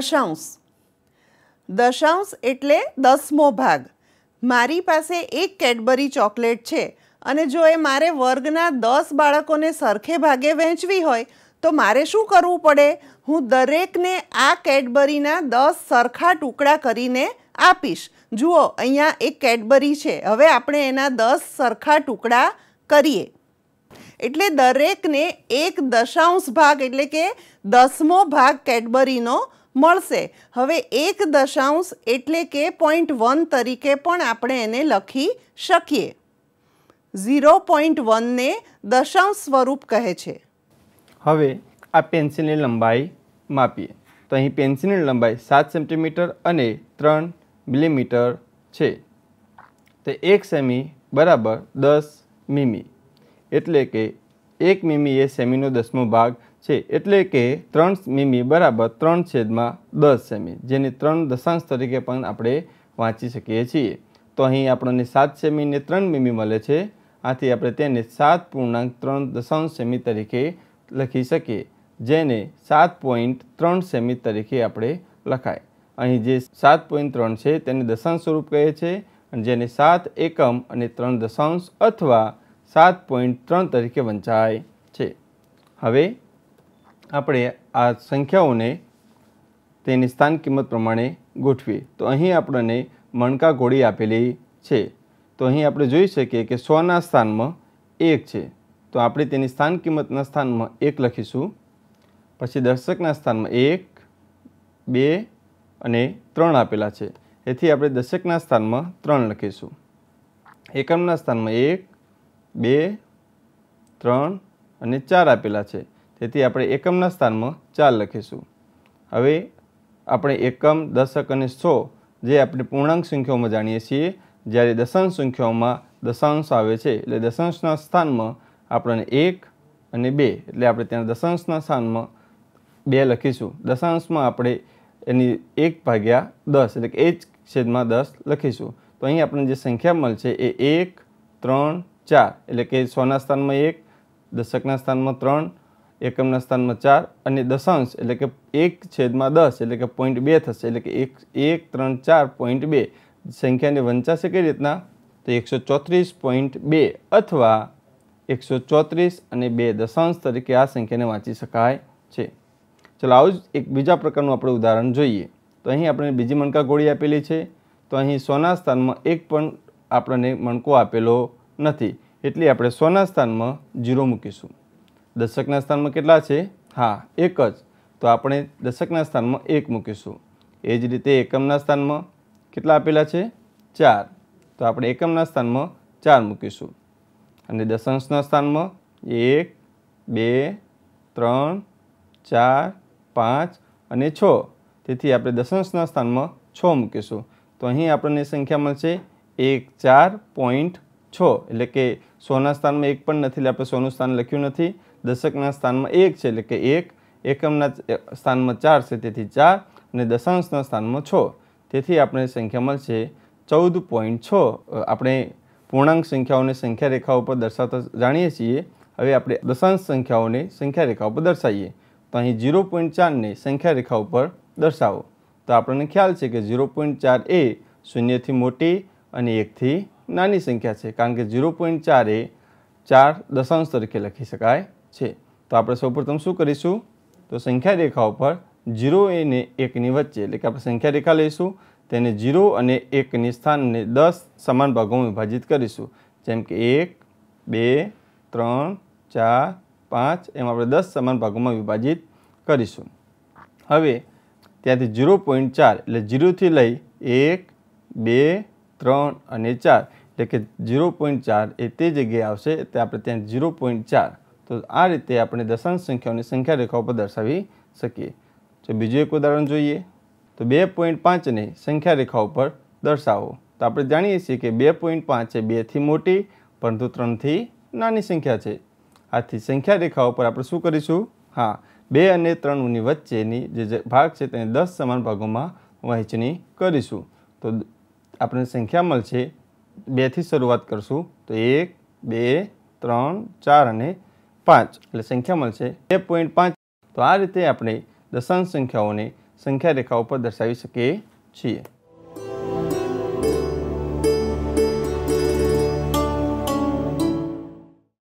દશાંશ દશાંશ એટલે દસમો ભાગ મારી પાસે એક કેડબરી ચોકલેટ છે અને જો એ મારે વર્ગના દસ બાળકોને સરખે ભાગે વહેંચવી હોય તો મારે શું કરવું પડે હું દરેકને આ કેડબરીના દસ સરખા ટુકડા કરીને આપીશ જુઓ અહીંયા એક કેડબરી છે હવે આપણે એના દસ સરખા ટુકડા કરીએ એટલે દરેકને એક દશાંશ ભાગ એટલે કે દસમો ભાગ કેડબરીનો મળશે હવે એક દશાંશ એટલે કે પોઈન્ટ વન તરીકે પણ આપણે એને લખી શકીએ ઝીરો પોઈન્ટ વનને દશાંશ સ્વરૂપ કહે છે હવે આ પેન્સિલની લંબાઈ માપીએ તો અહીં પેન્સિલની લંબાઈ સાત સેન્ટીમીટર અને ત્રણ મિલીમીટર છે તો એક સેમી બરાબર દસ મીમી એટલે કે એક મીમી એ સેમીનો દસમો ભાગ છે એટલે કે ત્રણ મીમી બરાબર ત્રણ છેદમાં દસ સેમી જેને ત્રણ દશાંશ તરીકે પણ આપણે વાંચી શકીએ છીએ તો અહીં આપણને સાત સેમીને ત્રણ મીમી મળે છે આથી આપણે તેને સાત પૂર્ણાંક ત્રણ દશાંશ સેમી તરીકે લખી શકીએ જેને સાત પોઈન્ટ ત્રણ સેમી તરીકે આપણે લખાય અહીં જે સાત પોઈન્ટ ત્રણ છે તેને દશાંશ સ્વરૂપ કહે છે અને જેને સાત એકમ અને ત્રણ દશાંશ અથવા સાત પોઈન્ટ ત્રણ તરીકે વંચાય છે હવે આપણે આ સંખ્યાઓને તેની સ્થાન કિંમત પ્રમાણે ગોઠવીએ તો અહીં આપણને મણકા ઘોડી આપેલી છે તો અહીં આપણે જોઈ શકીએ કે સોના સ્થાનમાં એક છે તો આપણે તેની સ્થાન કિંમતના સ્થાનમાં એક લખીશું પછી દર્શકના સ્થાનમાં એક બે અને ત્રણ આપેલા છે એથી આપણે દશકના સ્થાનમાં ત્રણ લખીશું એકમના સ્થાનમાં એક બે ત્રણ અને ચાર આપેલા છે તેથી આપણે એકમના સ્થાનમાં ચાર લખીશું હવે આપણે એકમ દશક અને સો જે આપણે પૂર્ણાંક સંખ્યાઓમાં જાણીએ છીએ જ્યારે દશાંશ સંખ્યાઓમાં દશાંશ આવે છે એટલે દશાંશના સ્થાનમાં આપણને એક અને બે એટલે આપણે ત્યાં દશાંશના સ્થાનમાં બે લખીશું દશાંશમાં આપણે એની એક ભાગ્યા દસ એટલે કે એ જ છેદમાં દસ લખીશું તો અહીં આપણને જે સંખ્યા મળશે એ એક ત્રણ ચાર એટલે કે સોના સ્થાનમાં એક દશકના સ્થાનમાં ત્રણ એકમના સ્થાનમાં ચાર અને દશાંશ એટલે કે એક છેદમાં દસ એટલે કે પોઈન્ટ બે થશે એટલે કે એક એક ત્રણ ચાર પોઈન્ટ બે સંખ્યાને વંચાશે કઈ રીતના તો એકસો ચોત્રીસ પોઈન્ટ બે અથવા એકસો ચોત્રીસ અને બે દશાંશ તરીકે આ સંખ્યાને વાંચી શકાય છે ચાલો આવું જ એક બીજા પ્રકારનું આપણે ઉદાહરણ જોઈએ તો અહીં આપણે બીજી મણકા ગોળી આપેલી છે તો અહીં સોના સ્થાનમાં એક પણ આપણને મણકો આપેલો નથી એટલે આપણે સોના સ્થાનમાં જીરો મૂકીશું દશકના સ્થાનમાં કેટલા છે હા એક જ તો આપણે દશકના સ્થાનમાં એક મૂકીશું એ જ રીતે એકમના સ્થાનમાં કેટલા આપેલા છે ચાર તો આપણે એકમના સ્થાનમાં ચાર મૂકીશું અને દશાંશના સ્થાનમાં એક બે ત્રણ ચાર પાંચ અને છ તેથી આપણે દશાંશના સ્થાનમાં છ મૂકીશું તો અહીં આપણને સંખ્યા મળશે એક ચાર પોઈન્ટ છ એટલે કે સોના સ્થાનમાં એક પણ નથી એટલે આપણે સોનું સ્થાન લખ્યું નથી દશકના સ્થાનમાં એક છે એટલે કે એક એકમના સ્થાનમાં ચાર છે તેથી ચાર અને દશાંશના સ્થાનમાં છ તેથી આપણે સંખ્યા મળશે ચૌદ પોઈન્ટ છ આપણે પૂર્ણાંક સંખ્યાઓને સંખ્યા રેખા ઉપર દર્શાવતા જાણીએ છીએ હવે આપણે દશાંશ સંખ્યાઓને સંખ્યા રેખા ઉપર દર્શાવીએ તો અહીં ઝીરો પોઈન્ટ ચારને સંખ્યા રેખા ઉપર દર્શાવો તો આપણને ખ્યાલ છે કે ઝીરો પોઈન્ટ ચાર એ શૂન્યથી મોટી અને એકથી નાની સંખ્યા છે કારણ કે ઝીરો પોઈન્ટ ચાર એ ચાર દશાંશ તરીકે લખી શકાય છે તો આપણે સૌપ્રથમ શું કરીશું તો સંખ્યા રેખા ઉપર જીરો અને એકની વચ્ચે એટલે કે આપણે સંખ્યા રેખા લઈશું તેને ઝીરો અને એકની સ્થાનને દસ સમાન ભાગોમાં વિભાજિત કરીશું જેમ કે એક બે ત્રણ ચાર પાંચ એમ આપણે દસ સમાન ભાગોમાં વિભાજિત કરીશું હવે ત્યાંથી જીરો પોઈન્ટ ચાર એટલે ઝીરોથી લઈ એક બે ત્રણ અને ચાર એટલે કે જીરો પોઈન્ટ ચાર એ તે જગ્યાએ આવશે તે આપણે ત્યાં જીરો પોઈન્ટ ચાર તો આ રીતે આપણે દશાંશ સંખ્યાઓની સંખ્યા રેખાઓ પર દર્શાવી શકીએ જો બીજું એક ઉદાહરણ જોઈએ તો બે પોઈન્ટ પાંચને સંખ્યા રેખાઓ પર દર્શાવો તો આપણે જાણીએ છીએ કે બે પોઈન્ટ પાંચ એ બેથી મોટી પરંતુ ત્રણથી નાની સંખ્યા છે આથી સંખ્યા રેખાઓ પર આપણે શું કરીશું હા બે અને ત્રણની વચ્ચેની જે ભાગ છે તેને દસ સમાન ભાગોમાં વહેંચણી કરીશું તો આપણને સંખ્યા મળશે બેથી શરૂઆત કરશું તો એક બે ત્રણ ચાર અને પાંચ એટલે સંખ્યા મળશે બે પોઈન્ટ પાંચ તો આ રીતે આપણે દશાંશ સંખ્યાઓને સંખ્યા રેખા ઉપર દર્શાવી શકીએ છીએ